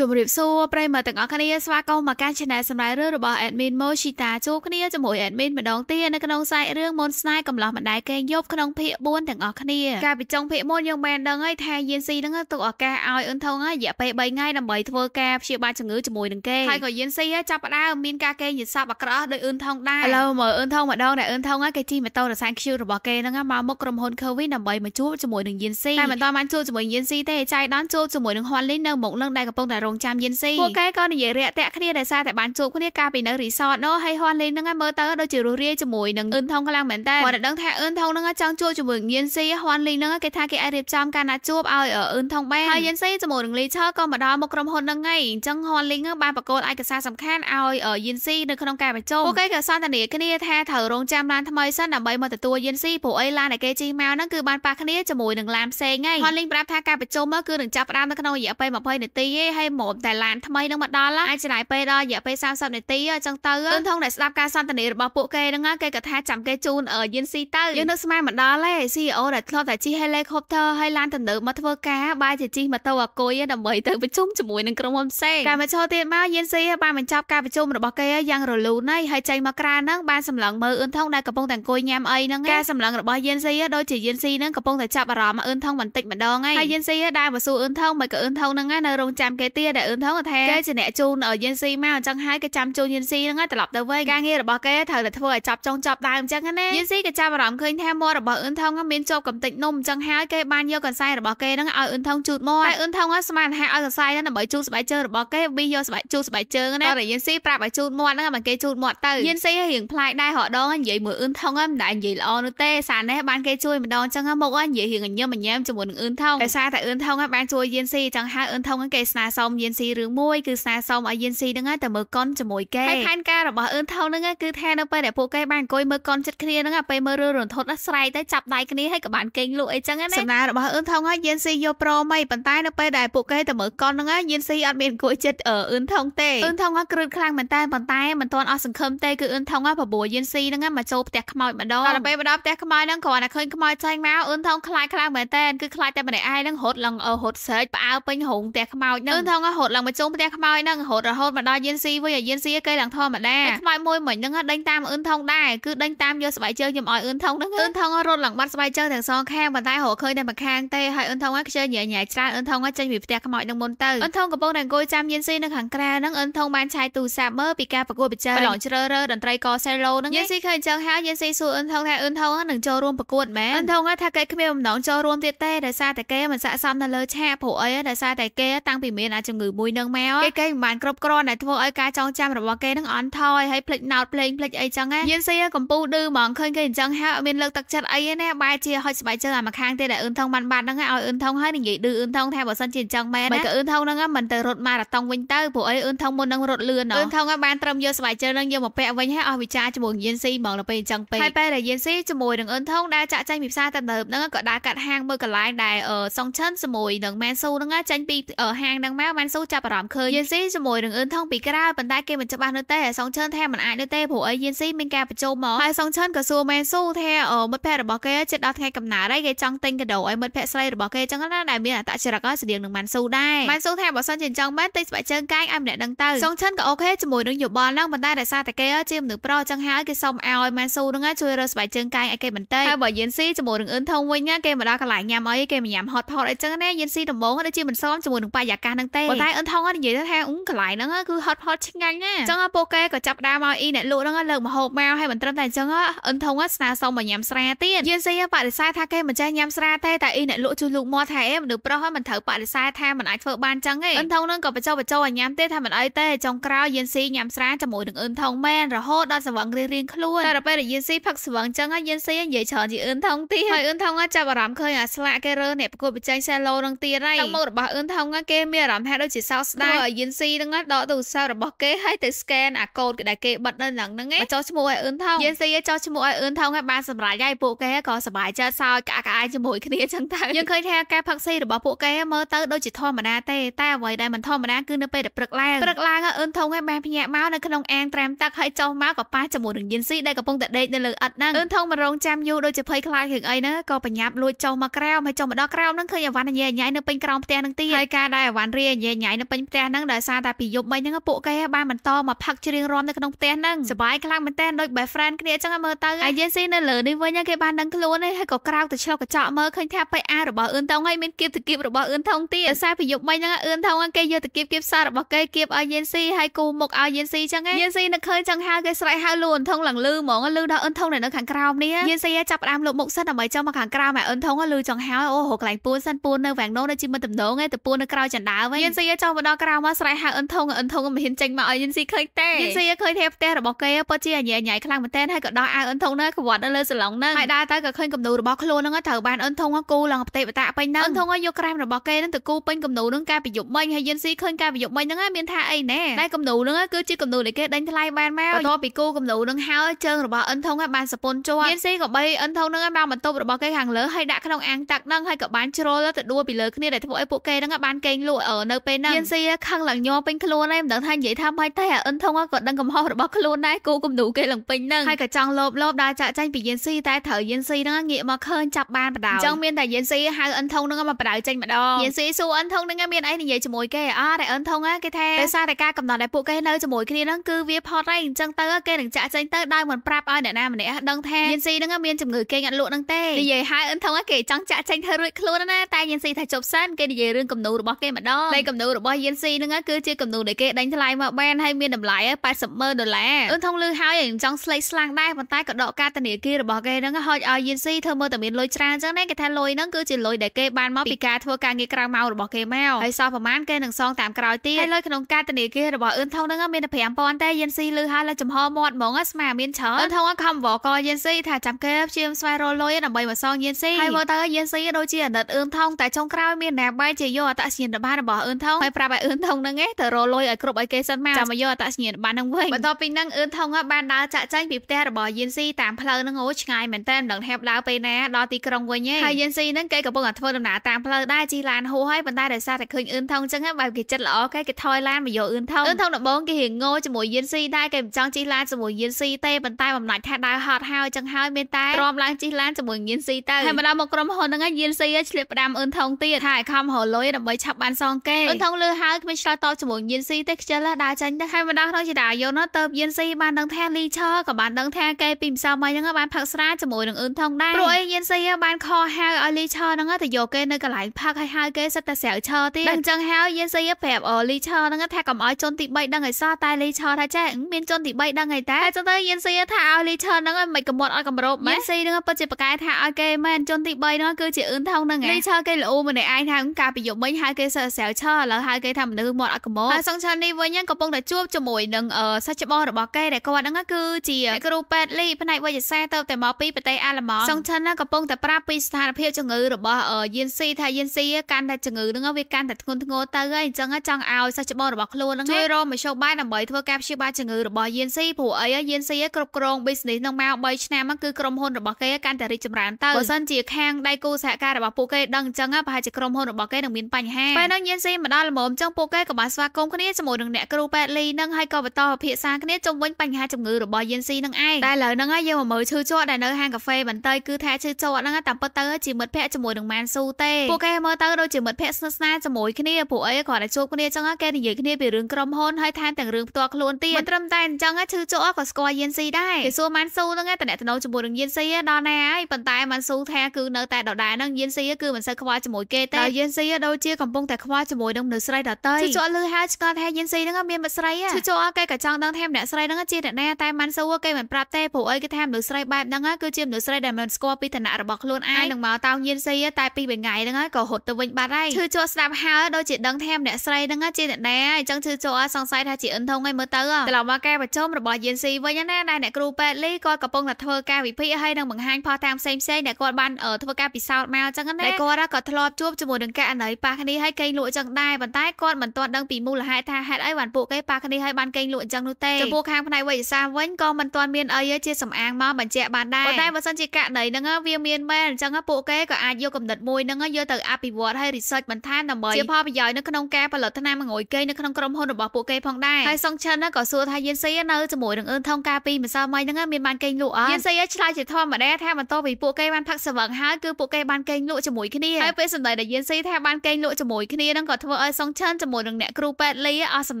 ជម្រាបសួរប្រិយមិត្តទាំងអស់គ្នាស្វាគមន៍មកកាន់ Channel សម្រាប់រឿងរបស់ Admin Moshita ជួបគ្នាជាមួយ Admin ម្ដងទៀតនៅក្នុងសាច់រឿងមុនស្នេហ៍កំឡោះម្ដាយគេងយប់ក្នុងភាគ4ទាំងអស់គ្នាកាលពីចុងភាគ4យើងបានដឹងហើយថាយេនស៊ីនឹងទុកឱកាសឲ្យអ៊ុនថុងរយៈពេល3ថ្ងៃដើម្បីធ្វើការព្យាបាលជំងឺជាមួយនឹងគេហើយក៏យេនស៊ីចាប់ផ្ដើមមានការកេងយសពអាក្រក់ដោយអ៊ុនថុងដែរឥឡូវមើលអ៊ុនថុងម្ដងដែលអ៊ុនថុងគេជិះម៉ូតូរសាំង Q របស់គេហ្នឹងមកមុខក្រុមហ៊ុន Kerwin ដើម្បីមកជួបជាមួយនឹងយេនស៊ីតែមិនទាន់បានជួបជាមួយយេនស៊ីទេចៃដន្យជួបជាមួយនឹងហ៊ុនលីននៅមុខនឹងដែលកំពុងតែរងចាំយិនស៊ីពួកគេក៏និយាយរាក់ទាក់គ្នាដោយសារតែបានជួបគ្នាកាលពីនៅរីសតនោះហើយហួនលេងនឹងឯងមើលទៅដូចជារស់រាយជាមួយនឹងអឿនថងខ្លាំងមែនតើគាត់ដឹងថាអឿនថងនឹងចង់ជួបជាមួយយិនស៊ីហួនលេងនឹងគេថាគេអាចរៀបចំការណាត់ជួបឲ្យអឿនថងបានហើយយិនស៊ីជាមួយនឹងលីឆើក៏មកដល់មកក្រុមហ៊ុននឹងឯងអញ្ចឹងហួនលេងនឹងបានប្រកាសឯកសារសំខាន់ឲ្យយិនស៊ីនៅក្នុងការប្រជុំពួកគេក៏សន្ទនាគ្នាថាត្រូវរងចាំឡានថ្មីសិនដើម្បីមកទទួលយិនស៊ីព្រោះអីឡានដែលគេជិះមកហ្នឹងគឺបានប៉ះគ្នាជាមួយនឹងឡានផ្សេងឯងហួនលេងប្រាប់ថាការប្រជុំគឺនឹងចាប់ផ្ដើមនៅក្នុងរយៈពេល20នាទីឯងហើយម៉ូតតែឡានថ្មីនឹងមកដល់អាចចំណាយពេលដល់រយៈពេល30នាទីអញ្ចឹងទៅទន្ទឹងដែលស្ដាប់ការសន្ទនារបស់ពួកគេហ្នឹងគេក៏ថាចាំគេជូនយិនស៊ីទៅយើងនៅស្មានមិនដល់ទេ CEO ដែលធ្លាប់តែជិះ helicopter ហើយឡានទំនើបមកធ្វើការបែរជាជិះម៉ូតូអាគុយដើម្បីទៅប្រជុំជាមួយនឹងក្រុមហ៊ុនផ្សេងការបញ្ឈរទៀតមកយិនស៊ីបានបញ្ចប់ការប្រជុំរបស់គេយ៉ាងរលូនហើយហើយចេញមកក្រៅហ្នឹងបានសម្លឹងមើលអឿនថងដែលកំពុងតែអង្គុយញ៉ាំអីហ្នឹងការសម្លឹងរបស់យិនស៊ីដូចជាយិនស៊ីហ្នឹងកំពុងតែចាប់អារម្មណ៍អឿនថងបន្តិចម្ដងហើយយិនស៊ីដែរមកសួរអឿនថងមិនក៏អឿនថងហ្នឹងនៅរងចាំគេទៀតទៀតដែលអឿនថងគាត់ថាគេជាអ្នកជូនឲ្យយិនស៊ីមកអញ្ចឹងហើយគេចាំជូនយិនស៊ីហ្នឹងហើយត្រឡប់ទៅវិញការងាររបស់គេត្រូវតែធ្វើឲ្យចប់ចុងចប់ដើមអញ្ចឹងណាយិនស៊ីក៏ចាប់អារម្មណ៍ឃើញថាមាត់របស់អឿនថងមានជាប់កំតិចនំអញ្ចឹងហើយគេបានយកកន្សែងរបស់គេហ្នឹងឲ្យអឿនថងជូតមាត់ហើយអឿនថងស្មានថាឲ្យកន្សែងហ្នឹងដើម្បីជូតស្បែកជើងរបស់គេប៊ីយកស្បែកជូតស្បែកជើងណាតែយិនស៊ីប្រាប់ឲ្យជូតមាត់ហ្នឹងបានគេជូតមាត់ទៅយិនស៊ីរៀងប្លែកដែររដងនិយាយមួយអឿនថងហ្នឹងមិនដែលនិយាយល្អនោះទេសារនេះបានគេជួយម្ដងអញ្ចឹងមកនិយាយរៀងញញឹមញញែមជាមួយនឹងអឿនថងតែសារតែអឿនថងបានជួយយិនស៊ីអញ្ចឹងហើយអឿនថងគេស្នើសុំមយេនស៊ីរឿងមួយគឺសារសុំឲ្យយេនស៊ីហ្នឹងទៅមើលកុនជាមួយគេហើយផែនការរបស់អឿនថោហ្នឹងគឺថានៅពេលដែលពួកគេបានអង្គុយមើលកុនចិត្តគ្នាហ្នឹងពេលមើលរឿងរន្ធត់ស្រែកទៅចាប់ដៃគ្នាហើយក៏បានគេងលក់អីចឹងណាសំណារបស់អឿនថោហើយយេនស៊ីយកប្រមអីប៉ុន្តែនៅពេលដែលពួកគេទៅមើលកុនហ្នឹងយេនស៊ីអត់មានអង្គុយចិត្តអឿនថោទេអឿនថោហ្នឹងគ្រឹតខ្លាំងមែនតែប៉ុន្តែមិនទាន់អស់សង្ឃឹមទេគឺអឿនថោហ្នឹងប្របួរយេនស៊ីហ្នឹងមកចូលផ្ទះខ្មោចម្ដងដល់ពេលមកដល់ផ្ទះខ្មោចហ្នឹងគ្រាន់តែឃើញខ្មោចចេញមកអឿនថោខ្លាចខ្លាំងមែនតែគឺខ្លាចតែម្នាក់ឯងហ្នឹងរត់ឡើងរត់ស្រែកផ្អើពេញរោងផ្ទះខ្មោចហ្នឹងអឿនថោងរហូតឡើងមកជុំផ្ទះខ្មោចហ្នឹងរហូតរហូតមកដល់យានស៊ីវិញអាយានស៊ីគេឡើងធម្មតាខ្មោចមួយមិញហ្នឹងដេញតាមអឿនថងដែរគឺដេញតាមយកស្បែកជើងខ្ញុំឲ្យអឿនថងហ្នឹងអឿនថងរត់ឡើងបាត់ស្បែកជើងទាំងសងខាងប៉ុន្តែរកឃើញតែម្ខាងទេហើយអឿនថងហ្នឹងខ្ជិលញ៉ែញ៉ែច្រើនអឿនថងហ្នឹងចេញពីផ្ទះខ្មោចហ្នឹងមុនទៅអឿនថងកំពុងតែអង្គុយចាំយានស៊ីនៅខាងក្រៅហ្នឹងអឿនថងបានឆែកទូរស័ព្ទមើលពីការប្រកួតប្រជែងប្រឡងជ្រើសរើសតន្ត្រីកសេឡូហ្នឹងយានស៊ីឃើញចឹងហើយយានស៊ីសួរអឿនថងថាអឿនថងហ្នឹងនឹងចូលរួមប្រកួតមែនអឿនថងថាគេគ្មានបំណងចូលរួមទៀតទេដោយសារតែគេមិនស័ក្តិសមនៅលើឆាកព្រោះអីដោយសារតែគេតាំងពីមានអាចជំងឺមួយនឹងមកគេគេមិនបានគ្រប់គ្រាន់ដែលធ្វើឲ្យការចងចាំរបស់គេនឹងអន់ថយហើយភ្លេចណោតភ្លេងភ្លេចអីចឹងណាយានសីកំពូលឌឺហ្មងឃើញគេអញ្ចឹងហើយអត់មានលើកទឹកចិត្តអីទេណាបែរជាហុចស្បែកជើងអាមួយខាងទៀតដែលអឿនថងបានបាត់ហ្នឹងឲ្យអឿនថងហើយនិយាយឌឺអឿនថងថាបើសិនជាអញ្ចឹងមែនមិនក៏អឿនថងហ្នឹងមិនទៅរត់ម៉ារ៉ាតុងវិញទៅព្រោះអីអឿនថងមុននឹងរត់លឿនអឿនថងបានត្រឹមយកស្បែកជើងហ្នឹងយកមកពាក់វិញហើយអស់វិចារជាមួយយានសីហ្មងដល់ពេលអញ្ចឹងពេកហើយពេលដែលយានសីជាមួយនឹងអឿនថងដែលចាក់ចែងពីផ្សារតែដើមហ្នឹងក៏ដើរកាត់ហាងមួយកន្លែងដែលសុងឈិនជាមួយនឹងម៉ែនស៊ូហ្នឹងចាញ់ពីហាងហ្នឹងមកម៉ែនស៊ូចាប់អារម្មណ៍ឃើញយេនស៊ីជាមួយនឹងអឿនថងពីក្រៅប៉ុន្តែគេមិនច្បាស់នៅទេសងឈើនថាមិនអាចនៅទេព្រោះអីយេនស៊ីមានការប្រជុំមកហើយសងឈើនក៏សួរម៉ែនស៊ូថាមិត្តភក្តិរបស់គេជិតដល់ថ្ងៃកំណើតហើយគេចង់ទិញកាដូឲ្យមិត្តភក្តិស្រីរបស់គេចឹងណាដែលមានអត្តចរិតឲ្យស្តៀងនឹងម៉ែនស៊ូដែរម៉ែនស៊ូថាបើសិនជាចង់បានទិញស្បែកជើងកាយឲ្យម្នាក់ដឹងទៅសងឈើនក៏អូខេជាមួយនឹងយោបល់ហ្នឹងប៉ុន្តែដោយសារតែគេជាមនុស្សប្រុសចឹងហើយគេសុំឲ្យម៉ែនស៊ូហ្នឹងជួយរើស្បែកជើងកាយឲ្យគេបន្តិចហើយបើយេនស៊ីជាមួយនឹងអឿនថងវិញគេមកដល់កន្លែងញ៉ាំអីគេមិនញ៉ាំហត់ផតអីចឹងណាយេនស៊ីដំបងដូចជាមិនសមជាមួយនឹងបាយកាសហ្នឹងទេប៉ុន្តែអិនថងនិយាយថាអ៊ុំកន្លែងហ្នឹងគឺហត់ហត់ឆ្ងាញ់ណាអញ្ចឹងពួកគេក៏ចាប់ដើមឲ្យអ៊ីអ្នកលក់ហ្នឹងលើកម្ហូបមកហើយមិនត្រឹមតែអញ្ចឹងអិនថងស្នើសុំឲ្យញ៉ាំស្រាទៀតយេស៊ីបដិសេធថាគេមិនចេះញ៉ាំស្រាទេតែអ៊ីអ្នកលក់ជួយលោកមកថាអេមនុស្សប្រុសហ្នឹងមិនត្រូវបដិសេធថាមិនអាចធ្វើបានអញ្ចឹងទេអិនថងហ្នឹងក៏បញ្ចុះបញ្ចោឲ្យញ៉ាំទេថាមិនអីទេចុងក្រោយយេស៊ីញ៉ាំស្រាជាមួយនឹងអិនថងមែនរហូតដល់ស្វឹងរៀងរៀងខ្លួនតែដល់ពេលដែលយេស៊ីផឹកស្វឹងអញ្ចឹងយេស៊ីនិយាយច្រើនជាអិនថងទៀតហើយអិនថងចាប់អារម្មណ៍ឃើញអាស្លាកគេរើអ្នកប្រកួតប្រជែងសេឡូនឹងទៀតហើយតាមមុខរបស់អិនថងគេមានអារម្មណ៍ថាដូចជាសោកស្ដាយឲ្យយិនស៊ីហ្នឹងដកទូរស័ព្ទរបស់គេឲ្យទៅ scan អាកូដដែលគេបិទនៅហ្នឹងហ្នឹងឯងចោះឈ្មោះឲ្យអឿនថោងយិនស៊ីឲ្យចោះឈ្មោះឲ្យអឿនថោងឲ្យបានសម្រាប់ហើយពួកគេក៏សប្បាយចិត្តសើចក្អាក់ក្អាយជាមួយគ្នាចឹងទៅយើងឃើញថាការផឹកស៊ីរបស់ពួកគេមើលទៅដូចជាធម្មតាទេតែអ្វីដែលមិនធម្មតាគឺនៅពេលដែលព្រឹកឡើងព្រឹកឡើងអឿនថោងឲ្យបានភ្ញាក់មកនៅក្នុងអាងត្រាំទឹកឲ្យចោះមកក៏ប៉ះជាមួយនឹងយិនស៊ីដែលកំពុងតែដេកនៅលើឥដ្ឋហ្នឹងអឿនថោងមិនរងចាំយូរដូចជាភ័យខ្លាចរឿងអីណាក៏បញ្ញាប់លួចចោះមកក្រោមហើយចុះមកដល់ក្រោមហ្នឹងឃើញអវ៉ាន់ញ៉ែញ៉ៃនៅពេញក្រោមផ្ទះហ្នឹងទៀតហើយការដែលអវ៉ាន់រីញ៉ែយាយញ៉ៃនៅពេញផ្ទះហ្នឹងដោយសារតែពីយប់មិញហ្នឹងពួកគេបានបន្តមកផឹកច្រៀងរាំនៅក្នុងផ្ទះហ្នឹងសบายខ្លាំងមែនតើដូច boyfriend គ្នាអញ្ចឹងមើលទៅអាយេស៊ីនៅលើនេះវិញគេបានដឹងខ្លួនហើយក៏ក្រោកទៅឆ្លុះកញ្ចក់មើលឃើញថាបៃអារបស់អឿនតុងហើយមានគៀបទៅគៀបរបស់អឿនថងទៀតដោយសារពីយប់មិញហ្នឹងអឿនថងគេយកទៅគៀបគៀបសាររបស់គេគៀបឲ្យយេស៊ីហើយគូមុខឲ្យយេស៊ីអញ្ចឹងយេស៊ីនឹកឃើញចឹងហើយគេស្រែកហៅលូអឿនថងឡើងលឺហ្មងលឺដល់អឿនថងនៅខាងក្រោមនេះយេស៊ីចាប់ផ្ដើមលុបមុខសិនដើម្បីចុះមកខាងក្រោមឯអឿនថងលឺចង់ហើយអូរកន្លែងពួនសិនពួននៅវាំងនោះនៅជីមិនតំណងឯទៅពួននៅក្រៅចណ្ដើវិញនស៊ីចូលមកដល់ក្រៅមកស្រែកហៅអិនធុងអិនធុងមិនហ៊ានចេញមកឲ្យយិនស៊ីឃើញទេយិនស៊ីឃើញទេផ្ទះរបស់គេពិតជាញ៉ៃញ៉ៃខ្លាំងមែនទែនហើយក៏ដោះអាវអិនធុងនៅក្បត់នៅលើសាឡុងហ្នឹងហើយដើរទៅក៏ឃើញគំនូររបស់ខ្លួនហ្នឹងត្រូវបានអិនធុងគូឡើងផ្ទៃបតាពេញហ្នឹងអិនធុងយកក្រែមរបស់គេហ្នឹងទៅគូពេញគំនូរហ្នឹងការប្រយុទ្ធមិញហើយយិនស៊ីឃើញការប្រយុទ្ធមិញហ្នឹងមានថាអីណែតែគំនូរហ្នឹងគឺជាគំនូរដែលគេដេញថ្លៃបានមកបន្ទាប់ពីគូគំនូរហ្នឹងហើយជើងរបស់អិនធុងបានសពន់ជាប់យិនស៊ីក៏បីអិនធុងហ្នឹងបានបន្ទប់របស់គេខាងលើហើយដាក់ក្នុងអាងទឹកហ្នឹងហើយក៏បានជ្រុលទៅដួលពីលើគ្នាដែលធ្វើឲ្យពួកគេហ្នឹងបានកេងលក់នៅពេលហ្នឹងយានសីខឹងឡើងញ័រពេញខ្លួនហើយមិនដឹងថានិយាយថាម៉េចតែអាអ៊ុនថុងក៏ដឹងកំហុសរបស់ខ្លួនដែរគូគំនូគេឡើងពេញហ្នឹងហើយក៏ចង់លោបលោបដើរចាក់ចែងពីយានសីតែត្រូវយានសីហ្នឹងងាកមកឃើញចាប់បានបដៅអញ្ចឹងមានតែយានសីហៅអ៊ុនថុងហ្នឹងមកបដៅចេញម្ដងយានសីសួរអ៊ុនថុងហ្នឹងមានអីនិយាយជាមួយគេអរតែអ៊ុនថុងគេថាដោយសារតែការកំណត់ដែលពួកគេនៅជាមួយគ្នាហ្នឹងគឺវាផុតហើយអញ្ចឹងទៅគេនឹងចាក់ចែងទៅដោយមិនប្រាប់ឲ្យអ្នកណាម្នាក់ដឹងថាយានស៊ីហ្នឹងមានជំងឺគេងអត់លក់ហ្នឹងទេនិយាយហើយអ៊ុនថុងគេចង់ចាក់ចែងធ្វើរួចខ្លួនណាតែយានស៊ីថាជប់សិនគេនិយាយរឿងគំនូរបស់គេម្ដងតែគំនូររបស់យេនស៊ីហ្នឹងគឺជាគំនូរដែលគេដេញថ្លៃមកបានហើយមានតម្លៃ80,000ដុល្លារអឺថងលឺហើយចង់ស្លេកស្លាំងដែរប៉ុន្តែក៏ដកការធនាគាររបស់គេហ្នឹងហុចឲ្យយេនស៊ីធ្វើមើលតែមានលុយច្រើនអញ្ចឹងណាគេថាលុយហ្នឹងគឺជាលុយដែលគេបានមកពីការធ្វើការងារក្រៅម៉ោងរបស់គេមកហើយសោះប្រហែលគេនឹងសងតាមក្រោយទៀតហើយលុយក្នុងការធនាគាររបស់អឿនថងហ្នឹងមានតែ5000តែយេនស៊ីលឺហើយលើចំហមាត់ហ្មងស្មាមានច្រើនអឿនថងខំវកយេនស៊ីថាចាំគេព្យាយាមស្វែងរកលុយដើម្បីមកសងយេនស៊ីហើយមើលទៅយេនស៊ីដូចជាអណិតអឿនថងតែចុងក្រោយមានណាបែរជាយកអត្តសញ្ញាណរបស់អឿនថុងហើយប្រាប់ឲ្យអឿនថុងហ្នឹងឯងទៅរលុយឲ្យគ្រប់ឲ្យគេសិនមកចាំមកយកអត្តសញ្ញាណប័ណ្ណហ្នឹងវិញបន្ទាប់ពីហ្នឹងអឿនថុងបានដើរចាក់ចែងពីផ្ទះរបស់យិនស៊ីតាមផ្លូវហ្នឹងអូឆ្ងាយមែនតើមិនដឹងថាដើរពេលណាដល់ទីក្រុងវិញឯងហើយយិនស៊ីហ្នឹងគេកំពុងតែធ្វើដំណើរតាមផ្លូវដែរជិះឡានហួសហើយប៉ុន្តែដោយសារតែឃើញអឿនថុងចឹងបែបគេចិត្តល្អគេគេថយឡានមកយកអឿនថុងអឿនថុងដំបងគេរៀងងោជាមួយយិនស៊ីដែរគេមិនចង់ជិះឡានជាមួយយិនស៊ីទេប៉ុន្តែបំណាច់ថាដើរហត់ហើយចឹងហើយមានតែទ្រាំឡើងជិះឡានជាមួយយិនស៊ីទៅហើយមកដល់មកក្រុមហ៊ុនហ្នឹងយិនស៊ីឆ្លៀតផ្ដាំអឿនថុងទៀតថាឲ្យខំរលុយដើម្បីឆាប់បានសងគេបន្ទងលើហើយគ្មានឆ្លើយតបជាមួយយិនស៊ីទេខ្ជិលដើរចាញ់ទៅហើយម្ដងក្នុងជាតាយនោះទៅយិនស៊ីបានដឹងថាលីឆក៏បានដឹងថាគេពីម្សិលមិញហ្នឹងបានផឹកស្រាជាមួយនឹងអឿនថងដែរព្រោះអីយិនស៊ីបានខហៅឲ្យលីឆហ្នឹងទៅយកគេនៅកន្លែងផឹកហើយហៅគេសិតតែស្រាវឆទៀតអញ្ចឹងហើយយិនស៊ីប្រាប់អូលីឆហ្នឹងថាកុំឲ្យជនទី3ដឹងឲ្យសោះតែលីឆថាចេះមានជនទី3ដឹងឲ្យតែអញ្ចឹងទៅយិនស៊ីថាឲ្យលីឆហ្នឹងមិនកំត់ឲ្យកម្រោបម៉េចយិនស៊ីហ្នឹងពិតជាប្រកែថាឲ្យគេមែនជនទី3ហ្នឹងគឺជាអឿនថងហ្នឹងឯងលីឆគេល្អម្នាក់ឯងថាកាលពីយប់មិញហៅគេសិតស្រាវឆឥឡូវហៅគេថាមនុស្សមាត់អកមោហើយសង្ឆាននេះវិញកំពុងតែជួបជាមួយនឹងសាច់ច្បងរបស់គេដែលគាត់ហ្នឹងគឺជាគ្រូពេទ្យលីផ្នែកវេជ្ជសាស្ត្រទៅតែមកពីប្រទេសអាល្លឺម៉ង់សង្ឆានកំពុងតែប្រាប់ពីស្ថានភាពជំងឺរបស់យិនស៊ីថាយិនស៊ីកាន់តែជំងឺហ្នឹងវាកាន់តែធ្ងន់ធ្ងរទៅហើយអញ្ចឹងចង់ឲ្យសាច់ច្បងរបស់ខ្លួនហ្នឹងជួយរមមជ្ឈបាយដើម្បីធ្វើការព្យាបាលជំងឺរបស់យិនស៊ីព្រោះអីយិនស៊ីគ្រប់គ្រង business ហ្នឹងមក3ឆ្នាំគឺក្រុមហ៊ុនរបស់គេកាន់តែរីកចម្រើនទៅបើសិនជាខាងដៃគូសហការរបស់ពួកគេដឹងអញ្ចឹងប្រហែលជាក្រុមហ៊ុនរបស់គេនឹងមានបញ្ហាពេលហ្នឹងយិនស៊ីមិនផ្ដល់លំអមចឹងពួកគេក៏បានស្វាគមន៍គ្នាជាមួយនឹងអ្នកគ្រូពេទ្យលីនឹងហើយក៏បន្តពិភាក្សាគ្នាជុំវិញបញ្ហាជំងឺរបស់យិនស៊ីនឹងឯងតែឥឡូវហ្នឹងហើយយើងមកមើលឈឺជក់ដែលនៅហាងកាហ្វេបន្តិចគឺថាឈឺជក់ហ្នឹងតាមពិតទៅជាមិត្តភក្តិជាមួយនឹងម៉ានស៊ូទេពួកគេមើលទៅដូចជាមិត្តភក្តិស្និទ្ធស្នាលជាមួយគ្នាពួកអីគ្រាន់តែជួបគ្នាចឹងគេនិយាយគ្នាពីរឿងក្រុមហ៊ុនហើយថែមទាំងរឿងផ្ទាល់ខ្លួនទៀតមិនត្រឹមតែអញ្ចឹងឈឺជក់ក៏ស្គាល់យិនស៊ីដែរគេសួរម៉ានស៊ូហ្នឹងតែអ្នកតំណងជាមួយនឹងយិនស៊ីដល់ណាហើយប៉ុន្តែម៉ានស៊ូថាគឺនៅតែដដែលហ្នឹងយិនស៊ីគឺមិនសូវខ្វល់ជាមួយគេទេយិនស៊ីដូចជាកំពុងតែខ្វល់ជាមួយនឹងនឹងមនុស្សស្រីដតីជួចលឺហើយឆ្ងល់ថាយិនស៊ីហ្នឹងមានមិត្តស្រីជួចគេក៏ចង់ដឹងថាម្នាក់ស្រីហ្នឹងជាអ្នកណាតែមិនសួរគេមិនប្រាប់ទេព្រោះអីគេថាមនុស្សស្រីបែបហ្នឹងគឺជាមនុស្សស្រីដែលមិនស្គាល់ពីឋានៈរបស់ខ្លួនឯងនឹងមកតោងយិនស៊ីតែពីមួយថ្ងៃហ្នឹងក៏រត់ទៅវិញបាត់ហើយជួចស្ដាប់ហើយដូចជាដឹងថាម្នាក់ស្រីហ្នឹងជាអ្នកណាអញ្ចឹងជួចសង្ស័យថាជាអិនថងឯងមើលទៅត្រឡប់មកការប្រជុំរបស់យិនស៊ីវិញណាដែលអ្នកគ្រូប៉ែតលីក៏កំពុងតែធ្វើការវិភាគហើយនឹងបង្ហាញផុសតាមផ្សេងផ្សេងដែលគាត់បានធ្វើការពិសោធន៍មកអញ្ចឹងណាគាត់ក៏ធ្លាប់ជួបជាមួយនឹងការអនុយប៉ះគ្នាហើយកេងលក់អញ្ចឹងដែរដែរប៉ុន្តែគាត់មិនទាន់ដឹងពីមូលហេតុថាហេតុអីបានពួកគេប៉ះគ្នាហើយបានកេងលក់អញ្ចឹងនោះទេចំពោះខាងផ្នែកវិទ្យាសាស្ត្រវិញក៏មិនទាន់មានអីជាសម្អាងមកបញ្ជាក់បានដែរប៉ុន្តែបើសិនជាករណីហ្នឹងវាមានមែនអញ្ចឹងពួកគេក៏អាចយកគំនិតមួយហ្នឹងយកទៅអភិវឌ្ឍហើយ research បន្ថែមដើម្បីជាផលប្រយោជន៍នៅក្នុងការផលិតថ្នាំងយគេនៅក្នុងក្រុមហ៊ុនរបស់ពួកគេផងដែរហើយសុងឆិនក៏សួរថាយិនស៊ីនៅជាមួយនឹងអឿនថងការពីម្សិលមិញហ្នឹងមានបានកេងលក់អត់យិនស៊ីឆ្លើយជាធម្មតាថាបន្ទាប់ពីពួកគេបានផឹកសវឹងហើយគឺពួកគេបានកេងលក់ជាមួយគ្នាហើយពេលសម្ដីដែលយិនស៊ីថាបានកេងលក់ជាមួយគ្នាហ្នឹងក៏ធ្វើធ្វើឲ្យសុងឆានជាមួយនឹងអ្នកគ្រូប៉ែតលីអស់សំ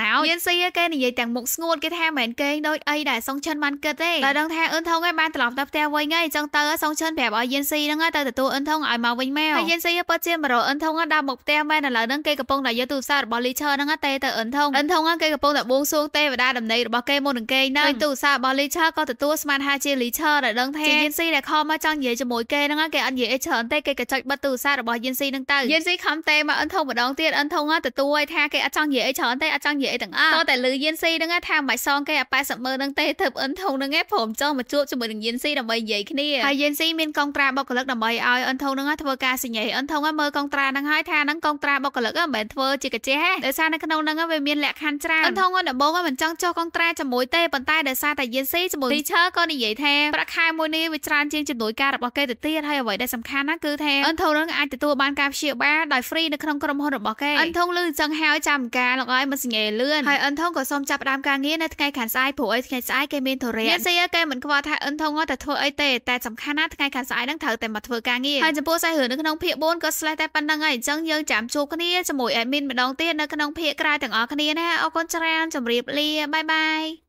ណោចមានស៊ីគេនិយាយទាំងមុខស្ងួតគេថាមិនគេងដូចអីដែលសុងឆានបានគិតទេតែដឹងថាអ៊ុនថុងឯងបានត្រឡប់ទៅផ្ទះវិញហើយចឹងទៅសុងឆានប្រាប់ឲ្យយិនស៊ីហ្នឹងទៅទទួលអ៊ុនថុងឲ្យមកវិញមកហើយយិនស៊ីពិតជាមករកអ៊ុនថុងដល់មកផ្ទះមែនឥឡូវហ្នឹងគេកំពុងតែយកទូរស័ព្ទរបស់លីឈើហ្នឹងទេទៅអ៊ុនថុងអ៊ុនថុងគេកំពុងតែបួងសួងទេវតាដំណេករបស់គេមុននឹងគេហ្នឹងទូរស័ព្ទរបស់លីឈើក៏ទទួលស្មានហាជាលីឈើដែលដឹងថាយិនស៊ីដែលខំមកចង់និយាយជាមួយគេហ្នឹងគេអត់និយាយអីច្រើនទេគេក៏ចុចបិទទូរស័ព្ទរបស់យិនស៊ីហ្នឹងទៅយិនស៊ីខំទេមកអ៊ុនថុងម្ដងទៀតអ៊ុនថធុងទទួលថាគេអត់ចង់និយាយអីច្រើនទេអត់ចង់និយាយអីទាំងអស់តោះតែលឺយិនស៊ីហ្នឹងថាមិនបាច់សងគេអា80ម៉ឺនហ្នឹងទេធ្វើអិនធុងហ្នឹងឯងព្រមចុះមកជួបជាមួយនឹងយិនស៊ីដើម្បីនិយាយគ្នាហើយយិនស៊ីមានកងត្រាបុគ្គលិកដើម្បីឲ្យអិនធុងហ្នឹងធ្វើការសញ្ញាអិនធុងមើលកងត្រាហ្នឹងហើយថាហ្នឹងកងត្រាបុគ្គលិកមិនមែនធ្វើជាកាជះទេដោយសារនៅក្នុងហ្នឹងវាមានលក្ខខណ្ឌច្រើនអិនធុងដំបូងមិនចង់ចុះកងត្រាជាមួយទេប៉ុន្តែដោយសារតែយិនស៊ីជាមួយ teacher ក៏និយាយថាប្រាក់ខែមួយនេះវាច្រើនជាងចំនួនការរបស់គេទៅទៀតហើយអ្វីដែលសំខាន់ណាគឺថាអិនធុងហ្នឹងអាចទទួលបានការព្យាបាលដោយ free នៅក្នុងក្រុមហ៊ុនរបស់គេអិនថងលឺចឹងហើយចាំការលោកអើយមិនសង្ហេលឿនហើយអិនថងក៏សូមចាប់ផ្ដើមការងារនៅថ្ងៃខាងស្អែកព្រោះអីថ្ងៃស្អែកគេមានធុរៈអ្នកស្រីគេមិនខ្វល់ថាអិនថងគាត់តែធ្វើអីទេតែសំខាន់ណាស់ថ្ងៃខាងស្អែកហ្នឹងត្រូវតែមកធ្វើការងារហើយចំពោះសាយរឿងនៅក្នុងភាគ4ក៏ស្លេះតែប៉ុណ្្នឹងហើយអញ្ចឹងយើងចាំជួបគ្នាជាមួយអេមីនម្ដងទៀតនៅក្នុងភាគក្រោយទាំងអស់គ្នាណាអរគុណច្រើនជម្រាបលាបាយបាយ